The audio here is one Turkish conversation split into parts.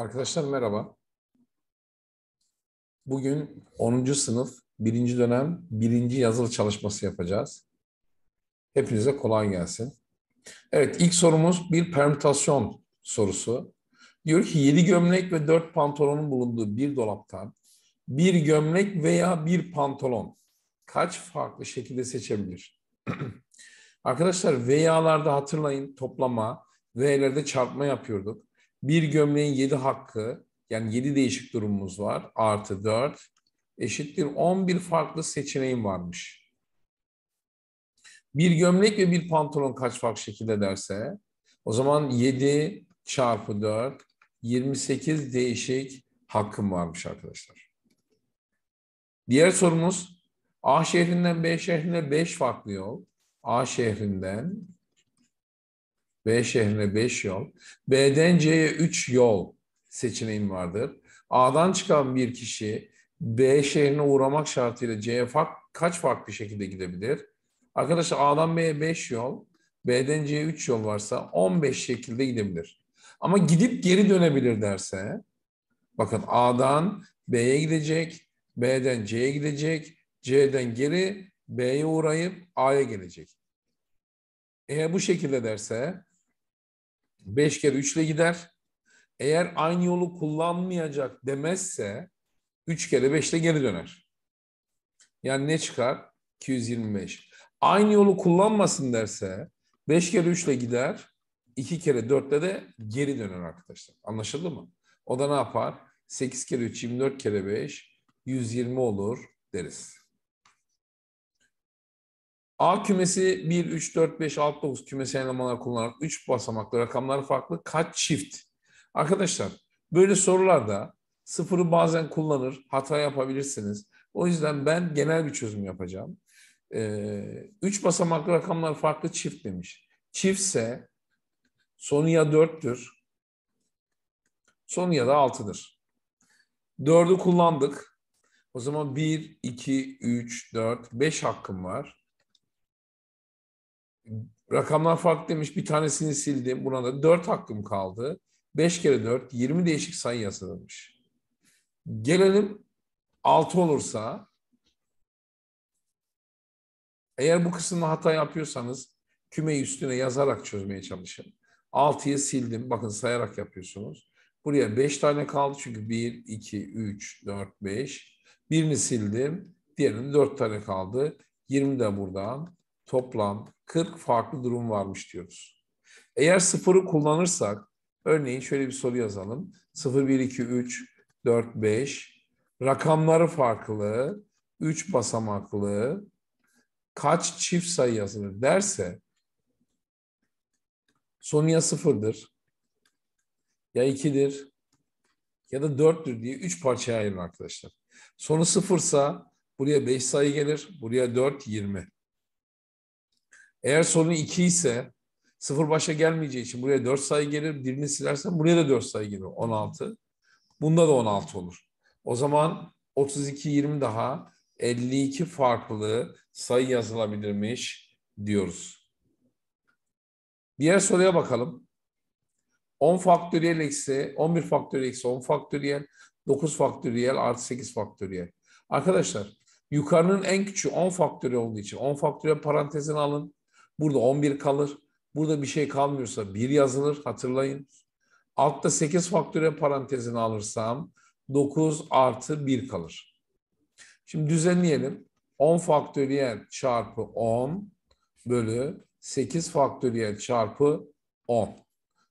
Arkadaşlar merhaba. Bugün 10. sınıf 1. dönem 1. yazılı çalışması yapacağız. Hepinize kolay gelsin. Evet ilk sorumuz bir permütasyon sorusu. Diyor ki 7 gömlek ve 4 pantolonun bulunduğu bir dolaptan bir gömlek veya bir pantolon kaç farklı şekilde seçebilir? Arkadaşlar veyalarda hatırlayın toplama, V'lerde çarpma yapıyorduk bir gömleğin yedi hakkı yani yedi değişik durumumuz var artı dört eşittir on bir farklı seçeneğim varmış. Bir gömlek ve bir pantolon kaç farklı şekilde derse o zaman yedi çarpı dört yirmi sekiz değişik hakkım varmış arkadaşlar. Diğer sorumuz A şehrinden B şehrine 5 farklı yol. A şehrinden B şehrine 5 yol, B'den C'ye 3 yol seçeneğim vardır. A'dan çıkan bir kişi B şehrine uğramak şartıyla C'ye fark, kaç farklı şekilde gidebilir? Arkadaşlar A'dan B'ye 5 yol, B'den C'ye 3 yol varsa 15 şekilde gidebilir. Ama gidip geri dönebilir derse, bakın A'dan B'ye gidecek, B'den C'ye gidecek, C'den geri B'ye uğrayıp A'ya gelecek. Eğer bu şekilde derse 5 kere 3 ile gider. Eğer aynı yolu kullanmayacak demezse 3 kere 5 ile geri döner. Yani ne çıkar? 225. Aynı yolu kullanmasın derse 5 kere 3 ile gider. 2 kere 4 ile de geri döner arkadaşlar. Anlaşıldı mı? O da ne yapar? 8 kere 3, 24 kere 5, 120 olur deriz. A kümesi 1, 3, 4, 5, 6, 9 kümesi elemanlar kullanarak 3 basamaklı rakamlar farklı kaç çift? Arkadaşlar böyle sorularda sıfırı bazen kullanır, hata yapabilirsiniz. O yüzden ben genel bir çözüm yapacağım. 3 ee, basamaklı rakamlar farklı çift demiş. Çiftse sonu ya 4'tür, sonu ya da 6'dır. 4'ü kullandık. O zaman 1, 2, 3, 4, 5 hakkım var. Rakamlar farklı demiş, Bir tanesini sildim. Buna da dört hakkım kaldı. Beş kere dört, yirmi değişik sayı yasalanmış. Gelelim altı olursa eğer bu kısımda hata yapıyorsanız kümeyi üstüne yazarak çözmeye çalışın. Altı'yı sildim. Bakın sayarak yapıyorsunuz. Buraya beş tane kaldı çünkü bir, iki, üç, dört, beş. Birini sildim. Diğerinin dört tane kaldı. Yirmi de buradan. Toplam 40 farklı durum varmış diyoruz. Eğer sıfırı kullanırsak, örneğin şöyle bir soru yazalım. 0, 1, 2, 3, 4, 5, rakamları farklı, 3 basamaklı, kaç çift sayı yazılır derse, sonu ya sıfırdır, ya ikidir, ya da dörttür diye üç parçaya ayırın arkadaşlar. Sonu sıfırsa buraya 5 sayı gelir, buraya 4, 20. Eğer sorun 2 ise sıfır başa gelmeyeceği için buraya 4 sayı gelir. Birini silersen buraya da 4 sayı gelir. 16. Bunda da 16 olur. O zaman 32-20 daha 52 farklı sayı yazılabilirmiş diyoruz. Diğer soruya bakalım. 10 faktöriyel eksi, 11 faktöriyel eksi 10 faktöriyel, 9 faktöriyel artı 8 faktöriyel. Arkadaşlar yukarının en küçüğü 10 faktöriyel olduğu için 10 faktöriyel parantezine alın. Burada 11 kalır. Burada bir şey kalmıyorsa 1 yazılır hatırlayın. Altta 8 faktöre parantezini alırsam 9 artı 1 kalır. Şimdi düzenleyelim. 10 faktöriyel çarpı 10 bölü 8 faktöriyel çarpı 10.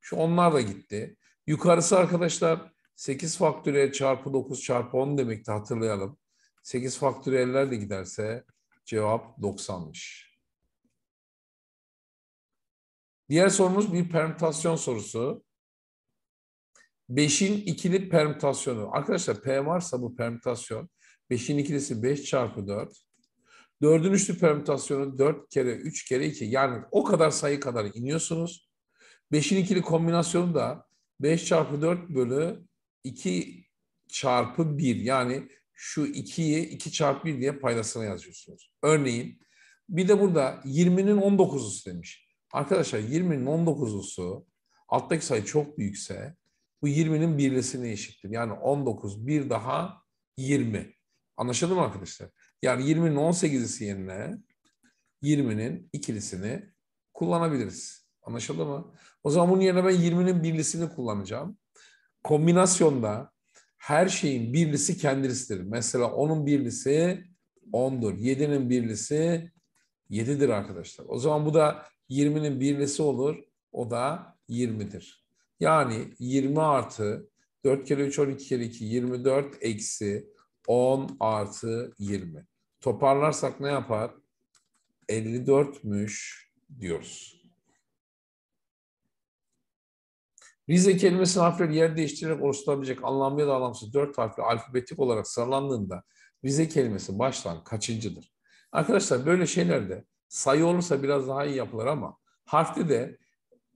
Şu onlar da gitti. Yukarısı arkadaşlar 8 faktöriyel çarpı 9 çarpı 10 demekti hatırlayalım. 8 faktöriyeller de giderse cevap 90'mış. Diğer sorumuz bir permütasyon sorusu. 5'in ikili permütasyonu. Arkadaşlar P varsa bu permütasyon. 5'in ikilisi 5 çarpı 4. 4'ün üçlü permütasyonu 4 kere 3 kere 2. Yani o kadar sayı kadar iniyorsunuz. 5'in ikili kombinasyonu da 5 çarpı 4 bölü 2 çarpı 1. Yani şu 2'yi 2 çarpı 1 diye paydasına yazıyorsunuz. Örneğin bir de burada 20'nin 19'usu demiş. Arkadaşlar 20'nin 19'usu alttaki sayı çok büyükse bu 20'nin birlisine eşittir. Yani 19 bir daha 20. Anlaşıldı mı arkadaşlar? Yani 20'nin 18'lisi yerine 20'nin ikilisini kullanabiliriz. Anlaşıldı mı? O zaman bunun yerine ben 20'nin birlisini kullanacağım. Kombinasyonda her şeyin birlisi kendisidir. Mesela 10'un birlisi 10'dur. 7'nin birlisi 7'dir arkadaşlar. O zaman bu da 20'nin birlisi olur. O da 20'dir. Yani 20 artı 4 kere 3 12 kere 2 24 eksi 10 artı 20. Toparlarsak ne yapar? 54'müş diyoruz. Rize kelimesinin harfleri yer değiştirerek oluşturabilecek anlamlı ya da anlamsız 4 harfli alfabetik olarak sıralandığında Rize kelimesi baştan kaçıncıdır? Arkadaşlar böyle şeylerde sayı olursa biraz daha iyi yapılır ama harfte de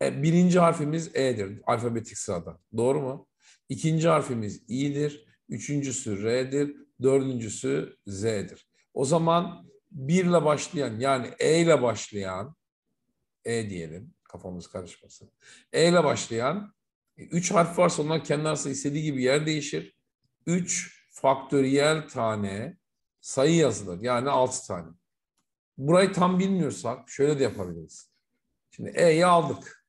e, birinci harfimiz E'dir alfabetik sırada. Doğru mu? İkinci harfimiz İ'dir. Üçüncüsü R'dir. Dördüncüsü Z'dir. O zaman bir ile başlayan yani E ile başlayan E diyelim kafamız karışmasın. E ile başlayan e, üç harf varsa onlar kendi istediği gibi yer değişir. Üç faktöriyel tane sayı yazılır. Yani 6 tane. Burayı tam bilmiyorsak şöyle de yapabiliriz. Şimdi E'yi aldık.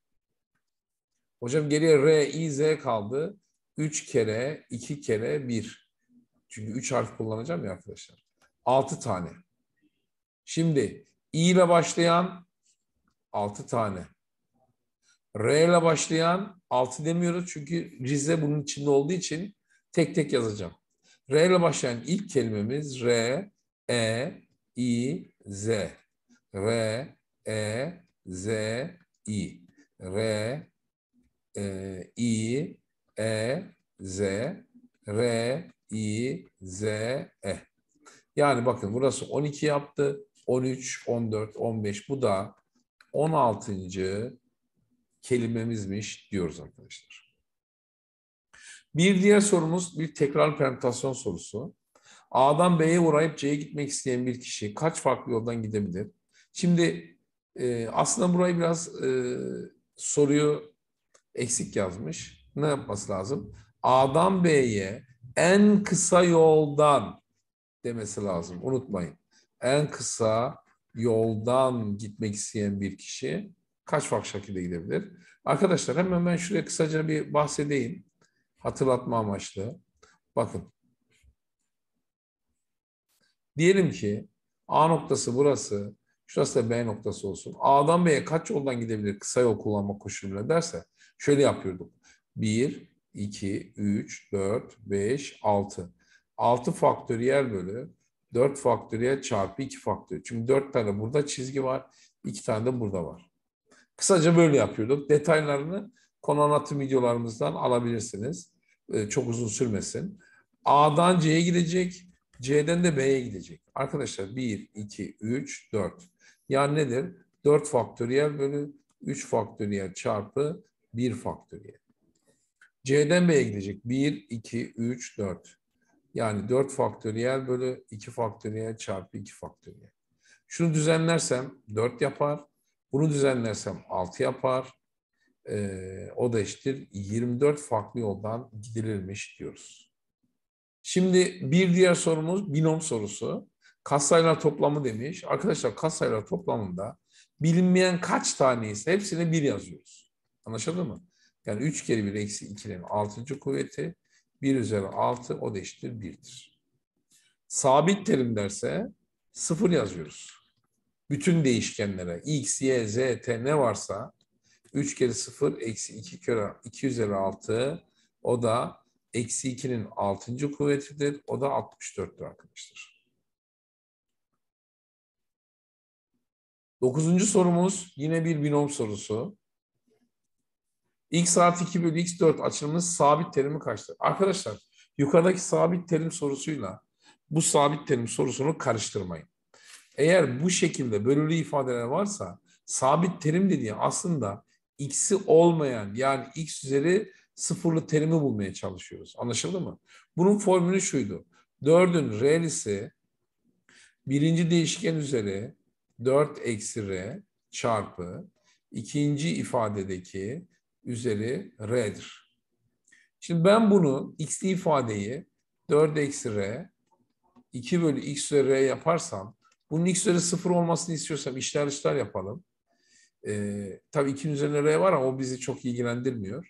Hocam geriye R, I, Z kaldı. 3 kere, 2 kere 1. Çünkü 3 harf kullanacağım ya arkadaşlar. 6 tane. Şimdi I ile başlayan 6 tane. R ile başlayan 6 demiyoruz çünkü Rize bunun içinde olduğu için tek tek yazacağım. R ile başlayan ilk kelimemiz R, E, İ, Z. R, E, Z, İ. R, e, İ, E, Z. R, İ, Z, E. Yani bakın burası 12 yaptı. 13, 14, 15 bu da 16. kelimemizmiş diyoruz arkadaşlar. Bir diğer sorumuz bir tekrar permütasyon sorusu. A'dan B'ye uğrayıp C'ye gitmek isteyen bir kişi kaç farklı yoldan gidebilir? Şimdi e, aslında burayı biraz e, soruyu eksik yazmış. Ne yapması lazım? A'dan B'ye en kısa yoldan demesi lazım. Unutmayın. En kısa yoldan gitmek isteyen bir kişi kaç farklı şekilde gidebilir? Arkadaşlar hemen ben şuraya kısaca bir bahsedeyim hatırlatma amaçlı. Bakın. Diyelim ki A noktası burası, şurası da B noktası olsun. A'dan B'ye kaç yoldan gidebilir kısa yol kullanma koşuluyla derse şöyle yapıyorduk. 1, 2, 3, 4, 5, 6. 6 faktöriyel bölü 4 faktöriyel çarpı 2 faktöriyel. Çünkü 4 tane burada çizgi var, 2 tane de burada var. Kısaca böyle yapıyorduk. Detaylarını konu anlatım videolarımızdan alabilirsiniz. E, çok uzun sürmesin. A'dan C'ye gidecek, C'den de B'ye gidecek. Arkadaşlar 1, 2, 3, 4. Yani nedir? 4 faktöriyel bölü 3 faktöriyel çarpı 1 faktöriyel. C'den B'ye gidecek. 1, 2, 3, 4. Yani 4 faktöriyel bölü 2 faktöriyel çarpı 2 faktöriyel. Şunu düzenlersem 4 yapar. Bunu düzenlersem 6 yapar e, o da eşittir 24 farklı yoldan gidilirmiş diyoruz. Şimdi bir diğer sorumuz binom sorusu. Katsayılar toplamı demiş. Arkadaşlar katsayılar toplamında bilinmeyen kaç taneyse hepsini bir yazıyoruz. Anlaşıldı mı? Yani 3 kere 1 eksi 2'nin 6. kuvveti 1 üzeri 6 o değiştir eşittir 1'dir. Sabit terim derse 0 yazıyoruz. Bütün değişkenlere x, y, z, t ne varsa 3 kere 0 eksi 2 kere 2 üzeri 6 o da eksi 2'nin 6. kuvvetidir. O da 64'tür arkadaşlar. 9. sorumuz yine bir binom sorusu. x artı 2 bölü x 4 açılımının sabit terimi kaçtır? Arkadaşlar yukarıdaki sabit terim sorusuyla bu sabit terim sorusunu karıştırmayın. Eğer bu şekilde bölülü ifadeler varsa sabit terim dediği aslında x'i olmayan yani x üzeri sıfırlı terimi bulmaya çalışıyoruz. Anlaşıldı mı? Bunun formülü şuydu. 4'ün re'lisi birinci değişken üzeri 4 eksi r çarpı ikinci ifadedeki üzeri r'dir. Şimdi ben bunu x'li ifadeyi 4 eksi r 2 bölü x üzeri r yaparsam bunun x üzeri sıfır olmasını istiyorsam işler işler yapalım. E, tabii 2'nin üzerine R var ama o bizi çok ilgilendirmiyor.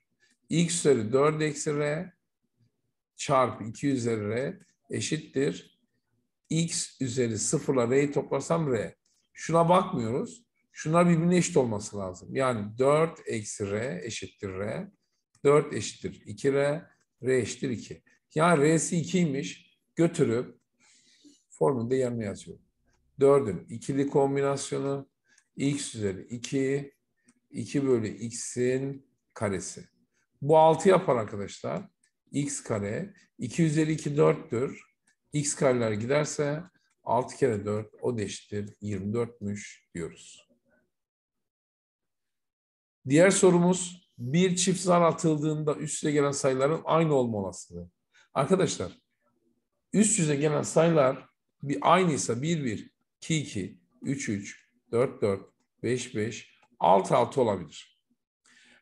X üzeri 4 eksi R çarpı 2 üzeri R eşittir. X üzeri sıfırla ile R'yi toplasam R. Şuna bakmıyoruz. Şunlar birbirine eşit olması lazım. Yani 4 eksi R eşittir R. 4 eşittir 2R. R eşittir 2. Yani R'si 2'ymiş. Götürüp formülde yerine yazıyorum. 4'ün ikili kombinasyonu x üzeri 2, 2 bölü x'in karesi. Bu 6 yapar arkadaşlar. x kare. 2 üzeri 2 4'tür. x kareler giderse 6 kere 4 o da eşittir 24'müş diyoruz. Diğer sorumuz bir çift zar atıldığında üst gelen sayıların aynı olma olasılığı. Arkadaşlar üst yüze gelen sayılar bir aynıysa 1 1, 2 2, 3 3, 4-4, 5-5, alt altı olabilir.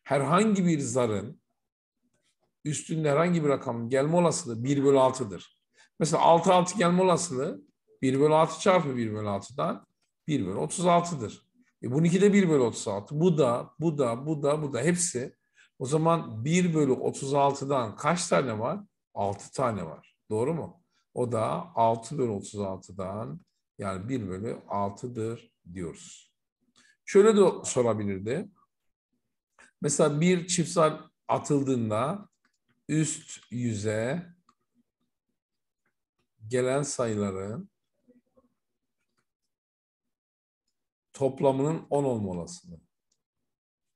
Herhangi bir zarın üstünde herhangi bir rakamın gelme olasılığı 1 bölü 6'dır. Mesela 6 6 gelme olasılığı 1 bölü 6 çarpı 1 bölü 6'dan 1 bölü 36'dır. E bunun iki de 1 bölü 36. Bu da, bu da, bu da, bu da hepsi. O zaman 1 bölü 36'dan kaç tane var? 6 tane var. Doğru mu? O da 6 bölü 36'dan yani 1 bölü 6'dır diyoruz. Şöyle de sorabilirdi. Mesela bir çiftsal atıldığında üst yüze gelen sayıların toplamının 10 olma olasılığı.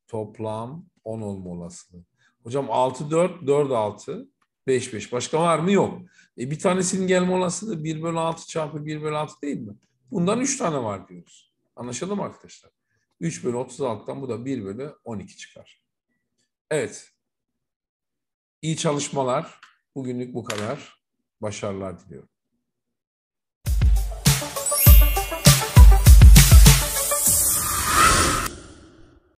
Toplam 10 olma olasılığı. Hocam 6 4 4 6 5 5. Başka var mı? Yok. E bir tanesinin gelme olasılığı 1 bölü 6 çarpı 1 bölü 6 değil mi? Bundan 3 tane var diyoruz. Anlaşıldı mı arkadaşlar? 3 bölü 36'dan bu da 1 bölü 12 çıkar. Evet. İyi çalışmalar. Bugünlük bu kadar. Başarılar diliyorum.